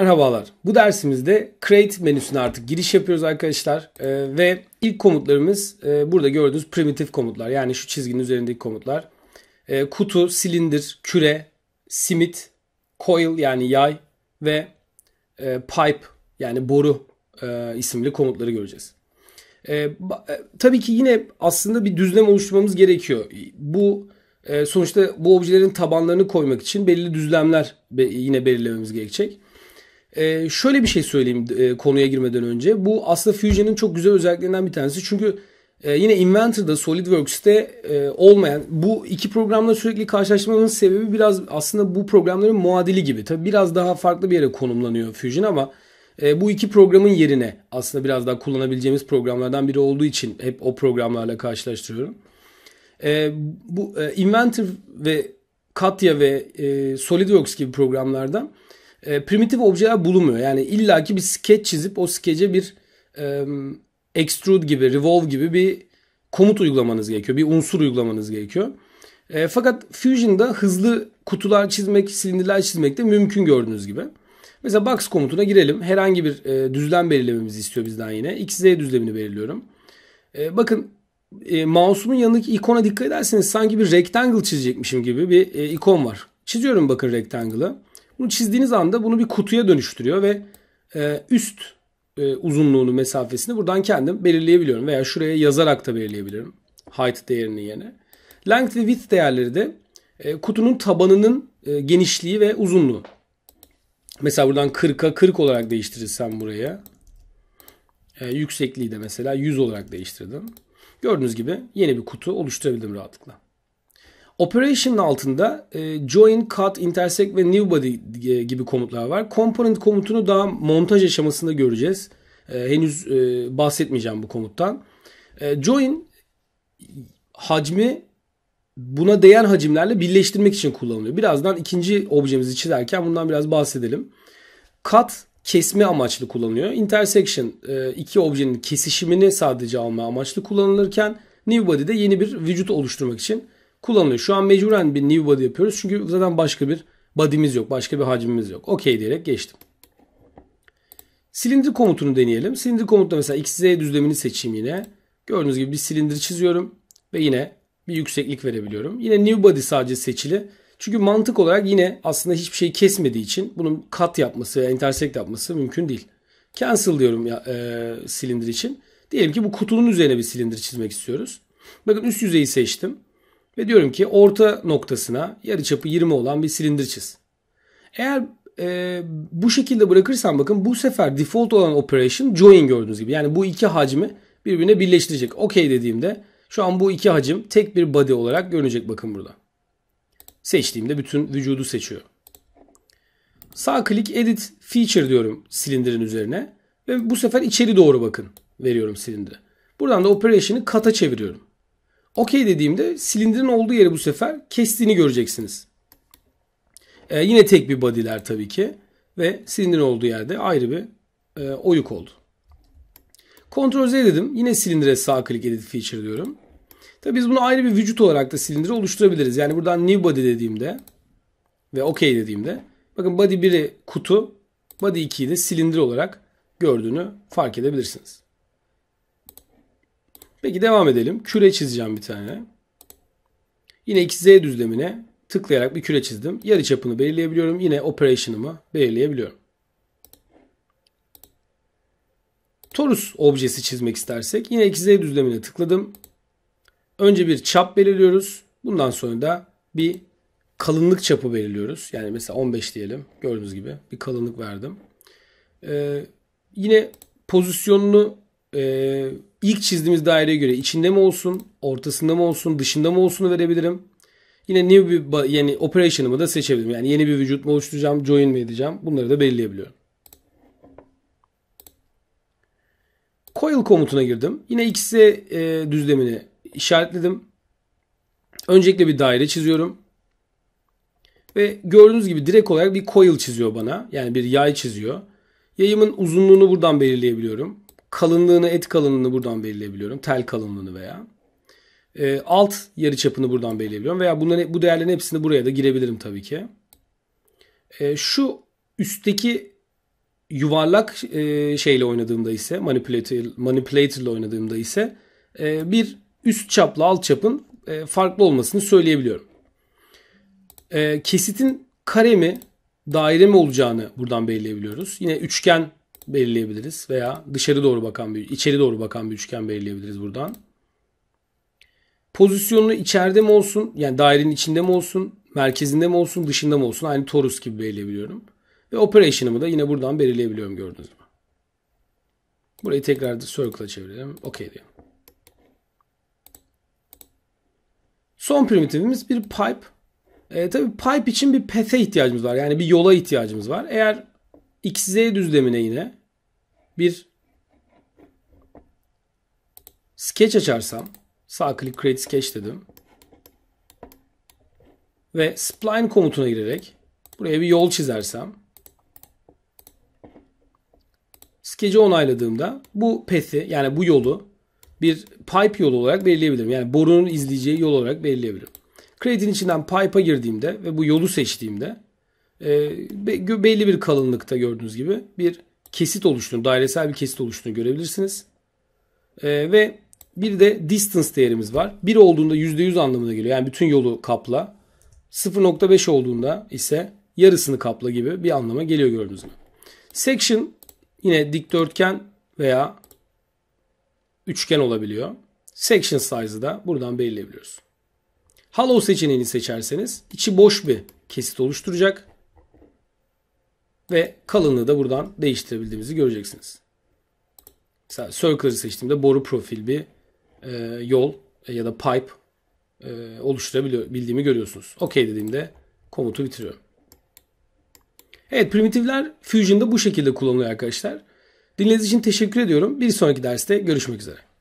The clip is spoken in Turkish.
Merhabalar. Bu dersimizde create menüsüne artık giriş yapıyoruz arkadaşlar. Ee, ve ilk komutlarımız e, burada gördüğünüz primitif komutlar. Yani şu çizginin üzerindeki komutlar. E, kutu, silindir, küre, simit, coil yani yay ve e, pipe yani boru e, isimli komutları göreceğiz. E, ba, e, tabii ki yine aslında bir düzlem oluşturmamız gerekiyor. Bu e, sonuçta bu objelerin tabanlarını koymak için belli düzlemler be, yine belirlememiz gerekecek. E, şöyle bir şey söyleyeyim e, konuya girmeden önce. Bu aslında Fusion'ın çok güzel özelliklerinden bir tanesi. Çünkü e, yine Inventor'da, SolidWorks'te e, olmayan bu iki programla sürekli karşılaşmanın sebebi biraz aslında bu programların muadili gibi. Tabi biraz daha farklı bir yere konumlanıyor Fusion ama e, bu iki programın yerine aslında biraz daha kullanabileceğimiz programlardan biri olduğu için hep o programlarla karşılaştırıyorum. E, bu e, Inventor ve Katya ve e, SolidWorks gibi programlardan e, primitif objeler bulunmuyor. Yani illaki bir sketch çizip o skece bir e, extrude gibi, revolve gibi bir komut uygulamanız gerekiyor. Bir unsur uygulamanız gerekiyor. E, fakat Fusion'da hızlı kutular çizmek, silindirler çizmek de mümkün gördüğünüz gibi. Mesela box komutuna girelim. Herhangi bir e, düzlem belirlememizi istiyor bizden yine. XZ düzlemini belirliyorum. E, bakın e, mouse'umun yanındaki ikona dikkat ederseniz sanki bir rectangle çizecekmişim gibi bir e, ikon var. Çiziyorum bakın rectangle'ı. Bunu çizdiğiniz anda bunu bir kutuya dönüştürüyor ve e, üst e, uzunluğunu mesafesini buradan kendim belirleyebiliyorum. Veya şuraya yazarak da belirleyebilirim. Height değerinin yerine. Length ve width değerleri de e, kutunun tabanının e, genişliği ve uzunluğu. Mesela buradan 40'a 40 olarak değiştirirsem buraya. E, yüksekliği de mesela 100 olarak değiştirdim. Gördüğünüz gibi yeni bir kutu oluşturabildim rahatlıkla. Operation altında e, join, cut, intersect ve new body e, gibi komutlar var. Component komutunu daha montaj aşamasında göreceğiz. E, henüz e, bahsetmeyeceğim bu komuttan. E, join hacmi buna değen hacimlerle birleştirmek için kullanılıyor. Birazdan ikinci objemizi çizerken bundan biraz bahsedelim. Cut kesme amaçlı kullanılıyor. Intersection e, iki objenin kesişimini sadece alma amaçlı kullanılırken New Body de yeni bir vücut oluşturmak için kullanılıyor. Şu an mecburen bir new body yapıyoruz. Çünkü zaten başka bir body'miz yok. Başka bir hacmimiz yok. Okey diyerek geçtim. Silindir komutunu deneyelim. Silindir komutunda mesela XZ düzlemini seçeyim yine. Gördüğünüz gibi bir silindir çiziyorum. Ve yine bir yükseklik verebiliyorum. Yine new body sadece seçili. Çünkü mantık olarak yine aslında hiçbir şey kesmediği için bunun kat yapması, intersect yapması mümkün değil. Cancel diyorum ya, e, silindir için. Diyelim ki bu kutunun üzerine bir silindir çizmek istiyoruz. Bakın üst yüzeyi seçtim. Ve diyorum ki orta noktasına yarıçapı 20 olan bir silindir çiz. Eğer e, bu şekilde bırakırsam bakın bu sefer default olan operation join gördüğünüz gibi. Yani bu iki hacmi birbirine birleştirecek. OK dediğimde şu an bu iki hacim tek bir body olarak görünecek bakın burada. Seçtiğimde bütün vücudu seçiyor. Sağ klik edit feature diyorum silindirin üzerine. Ve bu sefer içeri doğru bakın veriyorum silindire. Buradan da operation'ı kata çeviriyorum. Okey dediğimde silindirin olduğu yeri bu sefer kestiğini göreceksiniz. Ee, yine tek bir body'ler tabii ki. Ve silindirin olduğu yerde ayrı bir e, oyuk oldu. Ctrl Z dedim. Yine silindire sağ klik edit feature diyorum. Tabii biz bunu ayrı bir vücut olarak da silindiri oluşturabiliriz. Yani buradan new body dediğimde ve OK dediğimde bakın body 1'i kutu, body 2'yi de silindir olarak gördüğünü fark edebilirsiniz. Peki devam edelim. Küre çizeceğim bir tane. Yine XZ düzlemine tıklayarak bir küre çizdim. Yarı çapını belirleyebiliyorum. Yine operation'ımı belirleyebiliyorum. Torus objesi çizmek istersek yine XZ düzlemine tıkladım. Önce bir çap belirliyoruz. Bundan sonra da bir kalınlık çapı belirliyoruz. Yani mesela 15 diyelim. Gördüğünüz gibi bir kalınlık verdim. Ee, yine pozisyonunu e, ilk çizdiğimiz daireye göre içinde mi olsun, ortasında mı olsun, dışında mı olsun verebilirim. Yine new bir yani operation'ımı da seçebilirim. Yani yeni bir vücut mu oluşturacağım, join mi edeceğim. Bunları da belirleyebiliyorum. Coil komutuna girdim. Yine XZ e, düzlemini işaretledim. Öncelikle bir daire çiziyorum. Ve gördüğünüz gibi direkt olarak bir coil çiziyor bana. Yani bir yay çiziyor. Yayımın uzunluğunu buradan belirleyebiliyorum kalınlığını, et kalınlığını buradan belirleyebiliyorum. Tel kalınlığını veya. E, alt yarı çapını buradan belirleyebiliyorum. Veya bunların, bu değerlerin hepsini buraya da girebilirim tabii ki. E, şu üstteki yuvarlak e, şeyle oynadığımda ise manipulator, manipulator oynadığımda ise e, bir üst çapla alt çapın e, farklı olmasını söyleyebiliyorum. E, kesitin kare mi daire mi olacağını buradan belirleyebiliyoruz. Yine üçgen belirleyebiliriz veya dışarı doğru bakan bir içeri doğru bakan bir üçgen belirleyebiliriz buradan. Pozisyonu içeride mi olsun? Yani dairenin içinde mi olsun? Merkezinde mi olsun? Dışında mı olsun? Aynı torus gibi belirleyebiliyorum. Ve operation'ımı da yine buradan belirleyebiliyorum gördünüz mü? Burayı tekrar da circle'a çevirelim. Okey diyelim. Son primitifimiz bir pipe. E, tabii pipe için bir path'e ihtiyacımız var. Yani bir yola ihtiyacımız var. Eğer XZ düzlemine yine bir sketch açarsam sağ click create sketch dedim. Ve spline komutuna girerek buraya bir yol çizersem sketch'i onayladığımda bu path'i yani bu yolu bir pipe yolu olarak belirleyebilirim. Yani borunun izleyeceği yol olarak belirleyebilirim. Create'in içinden pipe'a girdiğimde ve bu yolu seçtiğimde ee, belli bir kalınlıkta gördüğünüz gibi bir kesit oluştuğunu, dairesel bir kesit oluştuğunu görebilirsiniz. Ee, ve bir de distance değerimiz var. 1 olduğunda %100 anlamına geliyor. Yani bütün yolu kapla. 0.5 olduğunda ise yarısını kapla gibi bir anlama geliyor gördüğünüz gibi. Section yine dikdörtgen veya üçgen olabiliyor. Section size'ı da buradan belirleyebiliyoruz. Hollow seçeneğini seçerseniz içi boş bir kesit oluşturacak. Ve kalınlığı da buradan değiştirebildiğimizi göreceksiniz. Mesela Circular'ı seçtiğimde boru profil bir e, yol e, ya da pipe e, oluşturabildiğimi görüyorsunuz. OK dediğimde komutu bitiriyorum. Evet primitivler Fusion'da bu şekilde kullanılıyor arkadaşlar. Dinlediğiniz için teşekkür ediyorum. Bir sonraki derste görüşmek üzere.